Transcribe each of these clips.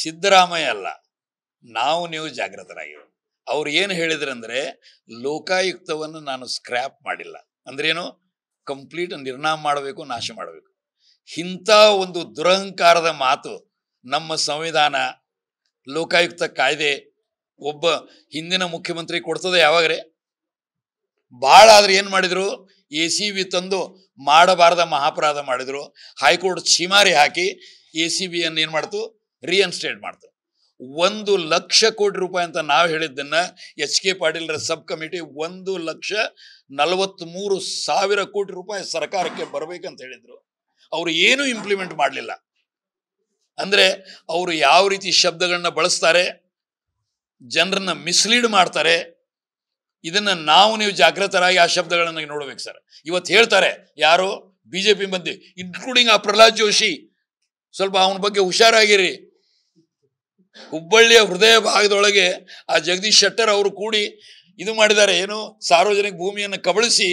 ಸಿದ್ದರಾಮಯ್ಯ ಅಲ್ಲ ನಾವು ನೀವು ಜಾಗೃತರಾಗಿವೆ ಅವ್ರು ಏನು ಹೇಳಿದ್ರಂದ್ರೆ ಲೋಕಾಯುಕ್ತವನ್ನು ನಾನು ಸ್ಕ್ರ್ಯಾಪ್ ಮಾಡಿಲ್ಲ ಅಂದ್ರೇನು ಕಂಪ್ಲೀಟ್ ನಿರ್ನಾಮ ಮಾಡಬೇಕು ನಾಶ ಮಾಡಬೇಕು ಇಂಥ ಒಂದು ದುರಹಂಕಾರದ ಮಾತು ನಮ್ಮ ಸಂವಿಧಾನ ಲೋಕಾಯುಕ್ತ ಕಾಯ್ದೆ ಒಬ್ಬ ಹಿಂದಿನ ಮುಖ್ಯಮಂತ್ರಿ ಕೊಡ್ತದೆ ಯಾವಾಗ್ರೆ ಭಾಳ ಆದ್ರೆ ಏನು ಮಾಡಿದ್ರು ಎ ಸಿ ಬಿ ತಂದು ಮಾಡಬಾರದ ಮಹಾಪರಾಧ ಮಾಡಿದ್ರು ಹೈಕೋರ್ಟ್ ಛೀಮಾರಿ ಹಾಕಿ ಎ ಸಿ ಬಿಯನ್ನು ಏನು ಮಾಡ್ತು ರಿಯನ್ಸ್ಟೇಟ್ ಮಾಡ್ತಾರೆ ಒಂದು ಲಕ್ಷ ಕೋಟಿ ರೂಪಾಯಿ ಅಂತ ನಾವು ಹೇಳಿದ್ದನ್ನ ಎಚ್ ಕೆ ಪಾಟೀಲ್ರ ಸಬ್ ಕಮಿಟಿ ಒಂದು ಲಕ್ಷ ನಲವತ್ತ್ಮೂರು ಸಾವಿರ ಕೋಟಿ ರೂಪಾಯಿ ಸರ್ಕಾರಕ್ಕೆ ಬರಬೇಕಂತ ಹೇಳಿದ್ರು ಅವರು ಏನು ಇಂಪ್ಲಿಮೆಂಟ್ ಮಾಡಲಿಲ್ಲ ಅಂದರೆ ಅವರು ಯಾವ ರೀತಿ ಶಬ್ದಗಳನ್ನ ಬಳಸ್ತಾರೆ ಜನರನ್ನ ಮಿಸ್ಲೀಡ್ ಮಾಡ್ತಾರೆ ಇದನ್ನ ನಾವು ನೀವು ಜಾಗೃತರಾಗಿ ಆ ಶಬ್ದಗಳನ್ನ ನೋಡ್ಬೇಕು ಸರ್ ಇವತ್ತು ಹೇಳ್ತಾರೆ ಯಾರು ಬಿ ಜೆ ಪಿ ಮಂದಿ ಇನ್ಕ್ಲೂಡಿಂಗ್ ಆ ಪ್ರಹ್ಲಾದ್ ಜೋಶಿ ಸ್ವಲ್ಪ ಅವನ ಬಗ್ಗೆ ಹುಷಾರಾಗಿರಿ ಹುಬ್ಬಳ್ಳಿಯ ಹೃದಯ ಭಾಗದೊಳಗೆ ಆ ಜಗದೀಶ್ ಶೆಟ್ಟರ್ ಅವರು ಕೂಡಿ ಇದು ಮಾಡಿದ್ದಾರೆ ಏನು ಸಾರ್ವಜನಿಕ ಭೂಮಿಯನ್ನು ಕಬಳಿಸಿ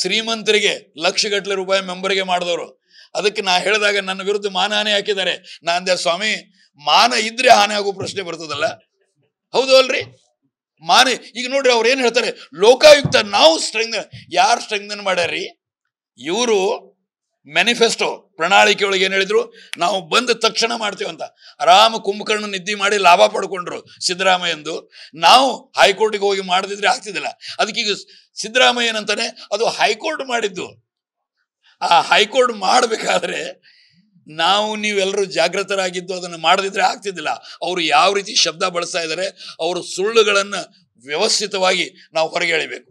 ಶ್ರೀಮಂತರಿಗೆ ಲಕ್ಷಗಟ್ಟಲೆ ರೂಪಾಯಿ ಮೆಂಬರ್ಗೆ ಮಾಡಿದವರು ಅದಕ್ಕೆ ನಾ ಹೇಳಿದಾಗ ನನ್ನ ವಿರುದ್ಧ ಹಾನಿ ಹಾಕಿದ್ದಾರೆ ನಾ ಅಂದೆ ಸ್ವಾಮಿ ಮಾನ ಇದ್ರೆ ಹಾನಿ ಆಗೋ ಪ್ರಶ್ನೆ ಬರ್ತದಲ್ಲ ಹೌದು ಅಲ್ರಿ ಮಾನ ಈಗ ನೋಡ್ರಿ ಅವ್ರು ಏನು ಹೇಳ್ತಾರೆ ಲೋಕಾಯುಕ್ತ ನಾವು ಸ್ಟ್ರೆಂಗ್ ಯಾರು ಸ್ಟ್ರೆಂಗ್ ಮಾಡ್ಯಾರ್ರಿ ಇವರು ಮ್ಯಾನಿಫೆಸ್ಟೋ ಪ್ರಣಾಳಿಕೆಯೊಳಗೆ ಏನು ಹೇಳಿದ್ರು ನಾವು ಬಂದ ತಕ್ಷಣ ಅಂತ ಆರಾಮ ಕುಂಭಕರ್ಣ ನಿದ್ದೆ ಮಾಡಿ ಲಾಭ ಪಡ್ಕೊಂಡ್ರು ಸಿದ್ದರಾಮಯ್ಯ ಎಂದು ನಾವು ಹೈಕೋರ್ಟ್ಗೆ ಹೋಗಿ ಮಾಡದಿದ್ರೆ ಆಗ್ತಿದ್ದಿಲ್ಲ ಅದಕ್ಕೀಗ ಸಿದ್ದರಾಮಯ್ಯ ಏನಂತಾನೆ ಅದು ಹೈಕೋರ್ಟ್ ಮಾಡಿದ್ದು ಆ ಹೈಕೋರ್ಟ್ ಮಾಡಬೇಕಾದ್ರೆ ನಾವು ನೀವೆಲ್ಲರೂ ಜಾಗೃತರಾಗಿದ್ದು ಅದನ್ನು ಮಾಡದಿದ್ರೆ ಆಗ್ತಿದ್ದಿಲ್ಲ ಅವರು ಯಾವ ರೀತಿ ಶಬ್ದ ಬಳಸ್ತಾ ಇದ್ದಾರೆ ಅವರು ಸುಳ್ಳುಗಳನ್ನು ವ್ಯವಸ್ಥಿತವಾಗಿ ನಾವು ಹೊರಗೆ ಎಳಿಬೇಕು